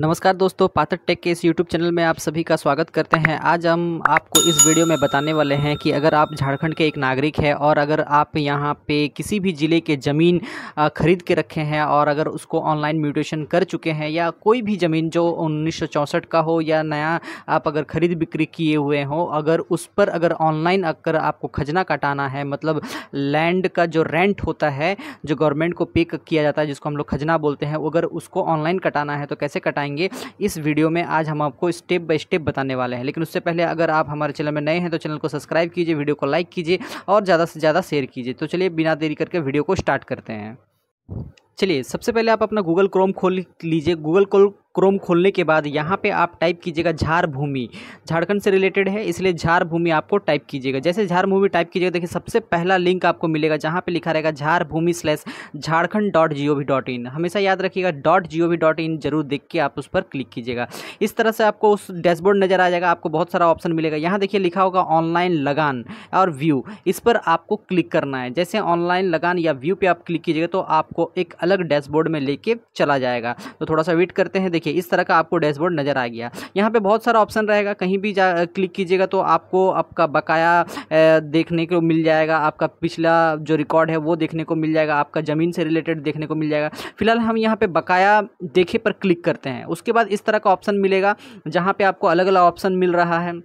नमस्कार दोस्तों पाथर टेक के इस YouTube चैनल में आप सभी का स्वागत करते हैं आज हम आपको इस वीडियो में बताने वाले हैं कि अगर आप झारखंड के एक नागरिक हैं और अगर आप यहाँ पे किसी भी ज़िले के ज़मीन खरीद के रखे हैं और अगर उसको ऑनलाइन म्यूटेशन कर चुके हैं या कोई भी ज़मीन जो उन्नीस का हो या नया आप अगर ख़रीद बिक्री किए हुए हों अगर उस पर अगर ऑनलाइन अगर आपको खजना कटाना है मतलब लैंड का जो रेंट होता है जो गवर्नमेंट को पे किया जाता है जिसको हम लोग खजना बोलते हैं अगर उसको ऑनलाइन कटाना है तो कैसे कटाएँ बताएंगे इस वीडियो में आज हम आपको स्टेप बाय स्टेप बताने वाले हैं लेकिन उससे पहले अगर आप हमारे चैनल में नए हैं तो चैनल को सब्सक्राइब कीजिए वीडियो को लाइक कीजिए और ज़्यादा से ज़्यादा शेयर कीजिए तो चलिए बिना देरी करके वीडियो को स्टार्ट करते हैं चलिए सबसे पहले आप अपना गूगल क्रोम खोल लीजिए गूगल क्रोम खोलने के बाद यहाँ पे आप टाइप कीजिएगा झारभूमि झारखंड से रिलेटेड है इसलिए झारभूमि आपको टाइप कीजिएगा जैसे झारभूमि टाइप कीजिएगा देखिए सबसे पहला लिंक आपको मिलेगा जहाँ पे लिखा रहेगा Jharbhoomi slash Jharkhand dot G O V dot in हमेशा याद रखिएगा dot G O V dot in जरूर देख के आप उस पर क्लिक कीजिएगा इस तरह से आपको उस डैशबोर्ड नज़र आ जाएगा आपको बहुत सारा ऑप्शन मिलेगा यहाँ देखिए लिखा होगा ऑनलाइन लगान और व्यू इस पर आपको क्लिक करना है जैसे ऑनलाइन लगान या व्यू पर आप क्लिक कीजिएगा तो आपको एक अलग डैशबोर्ड में लेके चला जाएगा तो थोड़ा सा वेट करते हैं देखिए देखिए इस तरह का आपको डैशबोर्ड नज़र आ गया यहाँ पर बहुत सारा ऑप्शन रहेगा कहीं भी जा क्लिक कीजिएगा तो आपको आपका बकाया देखने को मिल जाएगा आपका पिछला जो रिकॉर्ड है वो देखने को मिल जाएगा आपका ज़मीन से रिलेटेड देखने को मिल जाएगा फिलहाल हम यहाँ पर बकाया देखे पर क्लिक करते हैं उसके बाद इस तरह का ऑप्शन मिलेगा जहाँ पर आपको अलग अलग ऑप्शन मिल रहा है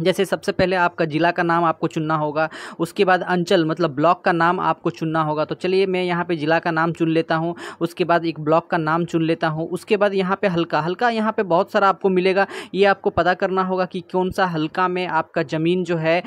जैसे सबसे पहले आपका ज़िला का नाम आपको चुनना होगा उसके बाद अंचल मतलब ब्लॉक का नाम आपको चुनना होगा तो चलिए मैं यहाँ पे ज़िला का नाम चुन लेता हूँ उसके बाद एक ब्लॉक का नाम चुन लेता हूँ उसके बाद यहाँ पे हल्का हल्का यहाँ पे बहुत सारा आपको मिलेगा ये आपको पता करना होगा कि कौन सा हल्का में आपका ज़मीन जो है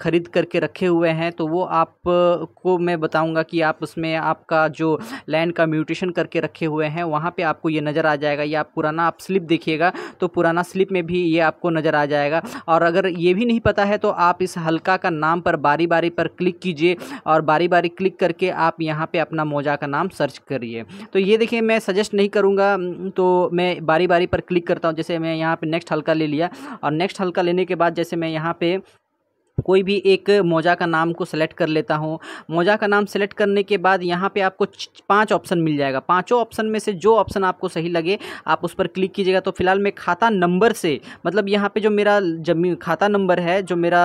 ख़रीद करके रखे हुए हैं तो वो आपको मैं बताऊँगा कि आप उसमें आपका जो लैंड का म्यूटेशन करके रखे हुए हैं वहाँ पर आपको ये नज़र आ जाएगा या आप पुराना आप स्लिप देखिएगा तो पुराना स्लिप में भी ये आपको नज़र आ जाएगा और अगर अगर ये भी नहीं पता है तो आप इस हल्का का नाम पर बारी बारी पर क्लिक कीजिए और बारी बारी क्लिक करके आप यहाँ पर अपना मोजा का नाम सर्च करिए तो ये देखिए मैं सजेस्ट नहीं करूँगा तो मैं बारी बारी पर क्लिक करता हूँ जैसे मैं यहाँ पर नेक्स्ट हल्का ले लिया और नेक्स्ट हल्का लेने के बाद जैसे मैं यहाँ पर कोई भी एक मोजा का नाम को सेलेक्ट कर लेता हूँ मोजा का नाम सेलेक्ट करने के बाद यहाँ पे आपको पांच ऑप्शन मिल जाएगा पांचों ऑप्शन में से जो ऑप्शन आपको सही लगे आप उस पर क्लिक कीजिएगा तो फिलहाल मैं खाता नंबर से मतलब यहाँ पे जो मेरा जमी खाता नंबर है जो मेरा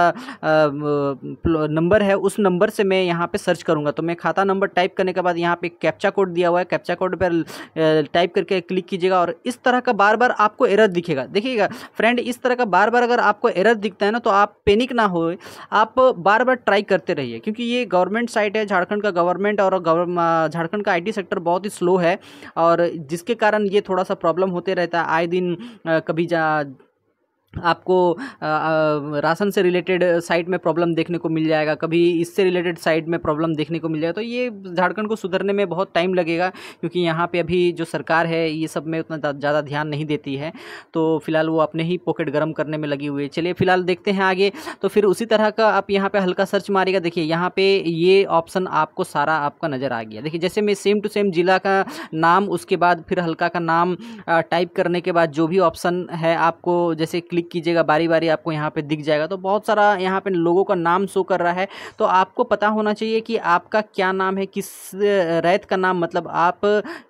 नंबर है उस नंबर से मैं यहाँ पर सर्च करूँगा तो मैं खाता नंबर टाइप करने के बाद यहाँ पर कैप्चा कोड दिया हुआ है कैप्चा कोड पर टाइप करके क्लिक कीजिएगा और इस तरह का बार बार आपको एरर दिखेगा देखिएगा फ्रेंड इस तरह का बार बार अगर आपको एरर दिखता है ना तो आप पेनिक ना हो आप बार बार ट्राई करते रहिए क्योंकि ये गवर्नमेंट साइट है झारखंड का गवर्नमेंट और झारखंड का आईटी सेक्टर बहुत ही स्लो है और जिसके कारण ये थोड़ा सा प्रॉब्लम होते रहता है आए दिन कभी जा आपको राशन से रिलेटेड साइट में प्रॉब्लम देखने को मिल जाएगा कभी इससे रिलेटेड साइट में प्रॉब्लम देखने को मिल जाएगा तो ये झारखंड को सुधरने में बहुत टाइम लगेगा क्योंकि यहाँ पे अभी जो सरकार है ये सब में उतना ज़्यादा ध्यान नहीं देती है तो फिलहाल वो अपने ही पॉकेट गर्म करने में लगी हुई है चलिए फिलहाल देखते हैं आगे तो फिर उसी तरह का आप यहाँ पर हल्का सर्च मारेगा देखिए यहाँ पर ये ऑप्शन आपको सारा आपका नज़र आ गया देखिए जैसे मैं सेम टू सेम ज़िला का नाम उसके बाद फिर हल्का का नाम टाइप करने के बाद जो भी ऑप्शन है आपको जैसे क्लिक क्लिक कीजिएगा बारी बारी आपको यहाँ पे दिख जाएगा तो बहुत सारा यहाँ पे लोगों का नाम शो कर रहा है तो आपको पता होना चाहिए कि आपका क्या नाम है किस रैत का नाम मतलब आप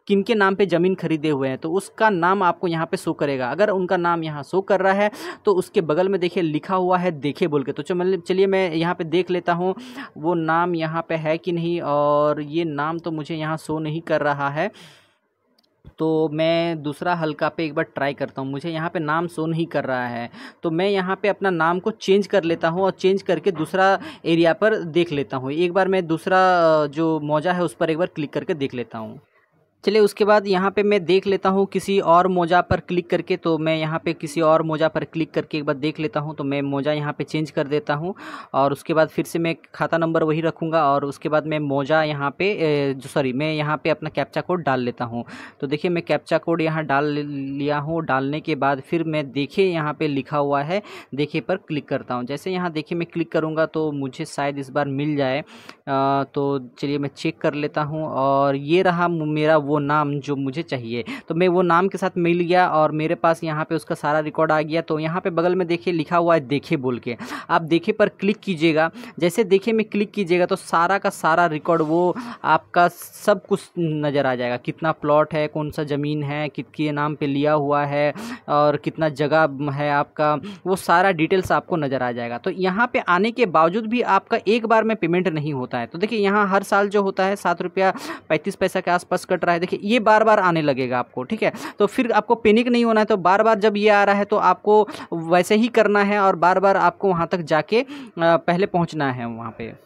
किन के नाम पर ज़मीन खरीदे हुए हैं तो उसका नाम आपको यहाँ पर शो करेगा अगर उनका नाम यहाँ शो कर रहा है तो उसके बगल में देखिए लिखा हुआ है देखे बोल के तो मतलब चलिए मैं यहाँ पर देख लेता हूँ वो नाम यहाँ पर है कि नहीं और ये नाम तो मुझे यहाँ शो नहीं कर रहा है तो मैं दूसरा हल्का पे एक बार ट्राई करता हूँ मुझे यहाँ पे नाम शो नहीं कर रहा है तो मैं यहाँ पे अपना नाम को चेंज कर लेता हूँ और चेंज करके दूसरा एरिया पर देख लेता हूँ एक बार मैं दूसरा जो मौजा है उस पर एक बार क्लिक करके देख लेता हूँ चलिए उसके बाद यहाँ पे मैं देख लेता हूँ किसी और मोजा पर क्लिक करके तो मैं यहाँ पे किसी और मोजा पर क्लिक करके एक बार देख लेता हूँ तो मैं मोजा यहाँ पे चेंज कर देता हूँ और उसके बाद फिर से मैं खाता नंबर वही रखूँगा और उसके बाद मैं मोजा यहाँ पे जो सॉरी मैं यहाँ पे अपना कैप्चा कोड डाल लेता हूँ तो देखिए मैं कैप्चा कोड यहाँ डाल लिया हूँ डालने के बाद फिर मैं देखे यहाँ पर लिखा हुआ है देखे पर क्लिक करता हूँ जैसे यहाँ देखे मैं क्लिक करूँगा तो मुझे शायद इस बार मिल जाए तो चलिए मैं चेक कर लेता हूँ और ये रहा मेरा वो नाम जो मुझे चाहिए तो मैं वो नाम के साथ मिल गया और मेरे पास यहाँ पे उसका सारा रिकॉर्ड आ गया तो यहाँ पे बगल में देखिए लिखा हुआ है देखे बोल के आप देखे पर क्लिक कीजिएगा जैसे देखे में क्लिक कीजिएगा तो सारा का सारा रिकॉर्ड वो आपका सब कुछ नज़र आ जाएगा कितना प्लॉट है कौन सा ज़मीन है किसके नाम पर लिया हुआ है और कितना जगह है आपका वो सारा डिटेल्स आपको नज़र आ जाएगा तो यहाँ पर आने के बावजूद भी आपका एक बार में पेमेंट नहीं होता है तो देखिए यहाँ हर साल जो होता है सात रुपया पैंतीस पैसा के आसपास कट रहा है है देखिए ये बार बार आने लगेगा आपको ठीक है तो फिर आपको पेनिक नहीं होना है तो बार बार जब ये आ रहा है तो आपको वैसे ही करना है और बार बार आपको वहाँ तक जाके पहले पहुँचना है वहाँ पर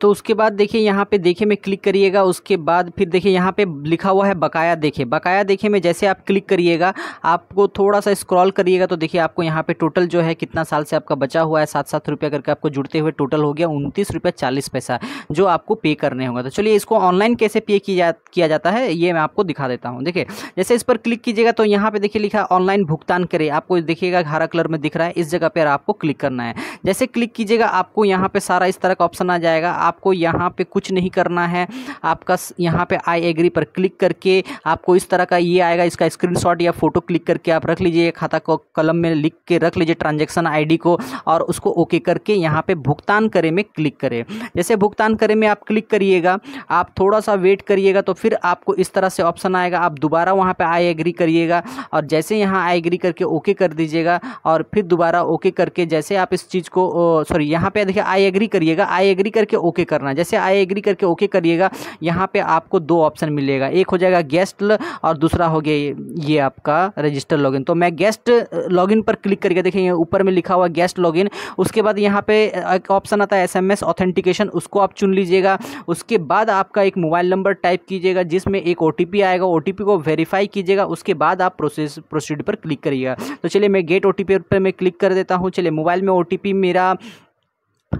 तो उसके बाद देखिए यहाँ पे देखे में क्लिक करिएगा उसके बाद फिर देखिए यहाँ पे लिखा हुआ है बकाया देखे बकाया देखे में जैसे आप क्लिक करिएगा आपको थोड़ा सा स्क्रॉल करिएगा तो देखिए आपको यहाँ पे टोटल जो है कितना साल से आपका बचा हुआ है सात सात रुपया करके आपको जुड़ते हुए टोटल हो गया उनतीस रुपया चालीस पैसा जो आपको पे करने होगा तो चलिए इसको ऑनलाइन कैसे पे किया जाता है ये मैं आपको दिखा देता हूँ देखिए जैसे इस पर क्लिक कीजिएगा तो यहाँ पर देखिए लिखा ऑनलाइन भुगतान करें आपको देखिएगा हरा कलर में दिख रहा है इस जगह पर आपको क्लिक करना है जैसे क्लिक कीजिएगा आपको यहाँ पर सारा इस तरह का ऑप्शन आ जाएगा आपको यहाँ पे कुछ नहीं करना है आपका यहाँ पे आई एग्री पर क्लिक करके आपको इस तरह का ये आएगा इसका स्क्रीनशॉट या फ़ोटो क्लिक करके आप रख लीजिए खाता को कलम में लिख के रख लीजिए ट्रांजेक्शन आई को और उसको ओके करके यहाँ पर भुगतान करे में क्लिक करें जैसे भुगतान करे में आप क्लिक करिएगा आप थोड़ा सा वेट करिएगा तो फिर आपको इस तरह से ऑप्शन आएगा आप दोबारा वहाँ पर आई एग्री करिएगा और जैसे यहाँ आई एग्री करके ओके कर दीजिएगा और फिर दोबारा ओके करके जैसे आप इस चीज़ को सॉरी यहाँ पे देखिए आई एग्री करिएगा आई एग्री करके ओके करना जैसे आई एग्री करके ओके करिएगा यहाँ पे आपको दो ऑप्शन मिलेगा एक हो जाएगा गेस्ट और दूसरा हो गया ये आपका रजिस्टर लॉगिन तो मैं गेस्ट लॉगिन पर क्लिक करके देखिए ऊपर में लिखा हुआ गेस्ट लॉगिन उसके बाद यहाँ पे एक ऑप्शन आता है एसएमएस ऑथेंटिकेशन उसको आप चुन लीजिएगा उसके बाद आपका एक मोबाइल नंबर टाइप कीजिएगा जिसमें एक ओ आएगा ओ को वेरीफाई कीजिएगा उसके बाद आप प्रोसेस प्रोसीड पर क्लिक करिएगा तो चलिए मैं गेट ओ पर मैं क्लिक कर देता हूँ चलिए मोबाइल में ओ मेरा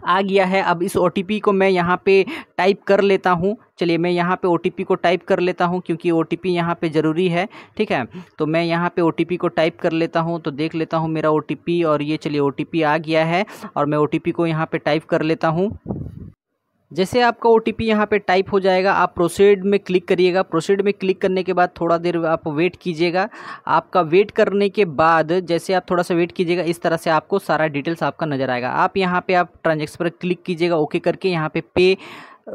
आ गया है अब इस ओ को मैं यहाँ पे टाइप कर लेता हूँ चलिए मैं यहाँ पे ओ को टाइप कर लेता हूँ क्योंकि ओ टी यहाँ पर ज़रूरी है ठीक है तो मैं यहाँ पे ओ को टाइप कर लेता हूँ तो देख लेता हूँ मेरा ओ और ये चलिए ओ आ गया है और मैं ओ को यहाँ पर टाइप कर लेता हूँ जैसे आपका ओ टी पी यहाँ पर टाइप हो जाएगा आप प्रोसीड में क्लिक करिएगा प्रोसीड में क्लिक करने के बाद थोड़ा देर आप वेट कीजिएगा आपका वेट करने के बाद जैसे आप थोड़ा सा वेट कीजिएगा इस तरह से आपको सारा डिटेल्स आपका नज़र आएगा आप यहाँ पे आप ट्रांजेक्शन पर क्लिक कीजिएगा ओके करके यहाँ पे पे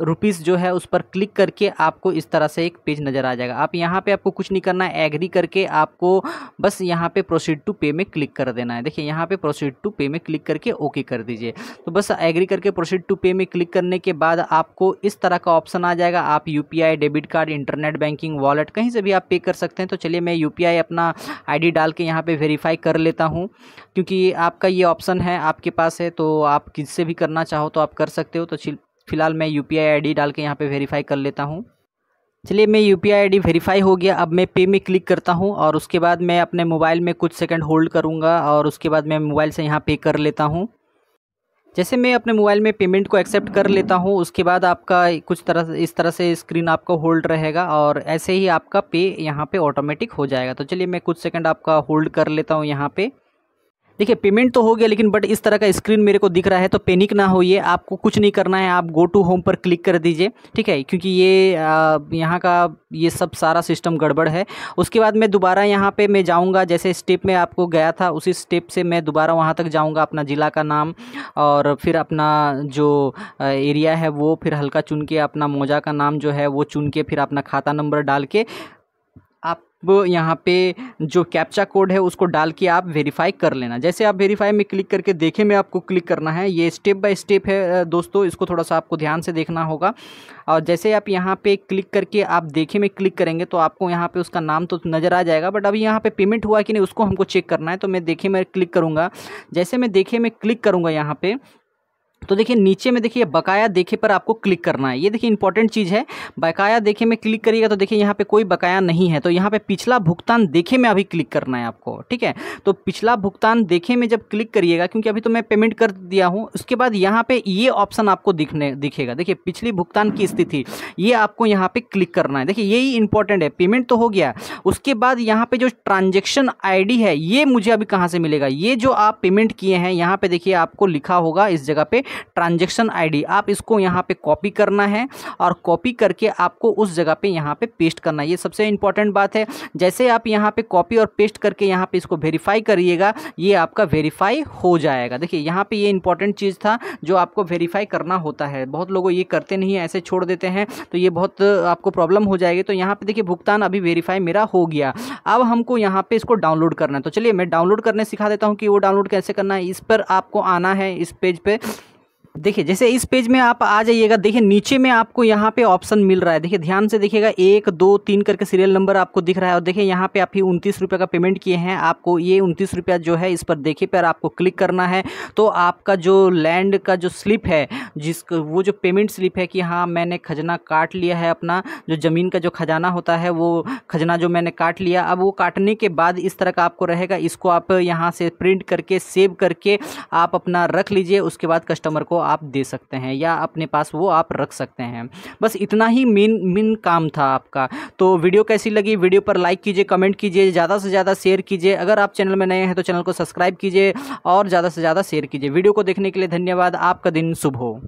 रुपीज़ जो है उस पर क्लिक करके आपको इस तरह से एक पेज नज़र आ जाएगा आप यहाँ पे आपको कुछ नहीं करना है एग्री करके आपको बस यहाँ पे प्रोसीड टू पे में क्लिक कर देना है देखिए यहाँ पे प्रोसीड टू पे में क्लिक करके ओके कर दीजिए तो बस एग्री करके प्रोसीड टू पे में क्लिक करने के बाद आपको इस तरह का ऑप्शन आ जाएगा आप U debit card internet banking wallet कहीं से भी आप पे कर सकते हैं तो चलिए मैं यू अपना आई डाल के यहाँ पर वेरीफाई कर लेता हूँ क्योंकि आपका ये ऑप्शन है आपके पास है तो आप किससे भी करना चाहो तो आप कर सकते हो तो फिलहाल मैं यू पी आई डाल के यहाँ पर वेरीफाई कर लेता हूँ चलिए मैं यू पी आई वेरीफाई हो गया अब मैं पे में क्लिक करता हूँ और उसके बाद मैं अपने मोबाइल में कुछ सेकंड होल्ड करूँगा और उसके बाद मैं मोबाइल से यहाँ पे कर लेता हूँ जैसे मैं अपने मोबाइल में पेमेंट को एक्सेप्ट कर लेता हूँ उसके बाद आपका कुछ तरह इस तरह से स्क्रीन आपका होल्ड रहेगा और ऐसे ही आपका पे यहाँ पर ऑटोमेटिक हो जाएगा तो चलिए मैं कुछ सेकेंड आपका होल्ड कर लेता हूँ यहाँ पर देखिए पेमेंट तो हो गया लेकिन बट इस तरह का स्क्रीन मेरे को दिख रहा है तो पैनिक ना होइए आपको कुछ नहीं करना है आप गो टू होम पर क्लिक कर दीजिए ठीक है क्योंकि ये यहाँ का ये सब सारा सिस्टम गड़बड़ है उसके बाद मैं दोबारा यहाँ पे मैं जाऊँगा जैसे स्टेप में आपको गया था उसी स्टेप से मैं दोबारा वहाँ तक जाऊँगा अपना ज़िला का नाम और फिर अपना जो एरिया है वो फिर हल्का चुन के अपना मोजा का नाम जो है वो चुन के फिर अपना खाता नंबर डाल के यहाँ पे जो कैप्चा कोड है उसको डाल के आप वेरीफाई कर लेना जैसे आप वेरीफाई में क्लिक करके देखें में आपको क्लिक करना है ये स्टेप बाय स्टेप है दोस्तों इसको थोड़ा सा आपको ध्यान से देखना होगा और जैसे आप यहाँ पे क्लिक करके आप देखे में क्लिक करेंगे तो आपको यहाँ पे उसका नाम तो नज़र आ जाएगा बट अभी यहाँ पे पेमेंट हुआ कि नहीं उसको हमको चेक करना है तो मैं देखे में क्लिक करूँगा जैसे मैं देखे में क्लिक करूँगा यहाँ पे तो देखिए नीचे में देखिए बकाया देखे पर आपको क्लिक करना है ये देखिए इंपॉर्टेंट चीज़ है बकाया देखे में क्लिक करिएगा तो देखिए यहाँ पे कोई बकाया नहीं है तो यहाँ पे पिछला भुगतान देखे में अभी क्लिक करना है आपको ठीक है तो पिछला भुगतान देखे में जब क्लिक करिएगा क्योंकि अभी तो मैं पेमेंट कर दिया हूँ उसके बाद यहाँ पर ये ऑप्शन आपको दिखने दिखेगा देखिए पिछली भुगतान की स्थिति ये आपको यहाँ पर क्लिक करना है देखिए यही इंपॉर्टेंट है पेमेंट तो हो गया उसके बाद यहाँ पर जो ट्रांजेक्शन आई है ये मुझे अभी कहाँ से मिलेगा ये जो आप पेमेंट किए हैं यहाँ पर देखिए आपको लिखा होगा इस जगह पर ट्रांजेक्शन आईडी आप इसको यहाँ पे कॉपी करना है और कॉपी करके आपको उस जगह पे यहाँ पे पेस्ट करना है ये सबसे इंपॉर्टेंट बात है जैसे आप यहाँ पे कॉपी और पेस्ट करके यहाँ पे इसको वेरीफाई करिएगा ये आपका वेरीफाई हो जाएगा देखिए यहाँ पे ये इंपॉर्टेंट चीज़ था जो आपको वेरीफाई करना होता है बहुत लोग ये करते नहीं ऐसे छोड़ देते हैं तो ये बहुत आपको प्रॉब्लम हो जाएगी तो यहाँ पर देखिए भुगतान अभी वेरीफाई मेरा हो गया अब हमको यहाँ पर इसको डाउनलोड करना है तो चलिए मैं डाउनलोड करने सिखा देता हूँ कि वो डाउनलोड कैसे करना है इस पर आपको आना है इस पेज पर पे। देखिए जैसे इस पेज में आप आ जाइएगा देखिए नीचे में आपको यहाँ पे ऑप्शन मिल रहा है देखिए ध्यान से देखिएगा एक दो तीन करके सीरियल नंबर आपको दिख रहा है और देखिए यहाँ पे आप ही उनतीस रुपये का पेमेंट किए हैं आपको ये उनतीस रुपया जो है इस पर देखे पर आपको क्लिक करना है तो आपका जो लैंड का जो स्लिप है जिस वो जो पेमेंट स्लिप है कि हाँ मैंने खजना काट लिया है अपना जो ज़मीन का जो खजाना होता है वो खजना जो मैंने काट लिया अब वो काटने के बाद इस तरह का आपको रहेगा इसको आप यहाँ से प्रिंट करके सेव करके आप अपना रख लीजिए उसके बाद कस्टमर को आप दे सकते हैं या अपने पास वो आप रख सकते हैं बस इतना ही मेन मेन काम था आपका तो वीडियो कैसी लगी वीडियो पर लाइक कीजिए कमेंट कीजिए ज़्यादा से ज़्यादा शेयर कीजिए अगर आप चैनल में नए हैं तो चैनल को सब्सक्राइब कीजिए और ज़्यादा से ज़्यादा शेयर कीजिए वीडियो को देखने के लिए धन्यवाद आपका दिन शुभ हो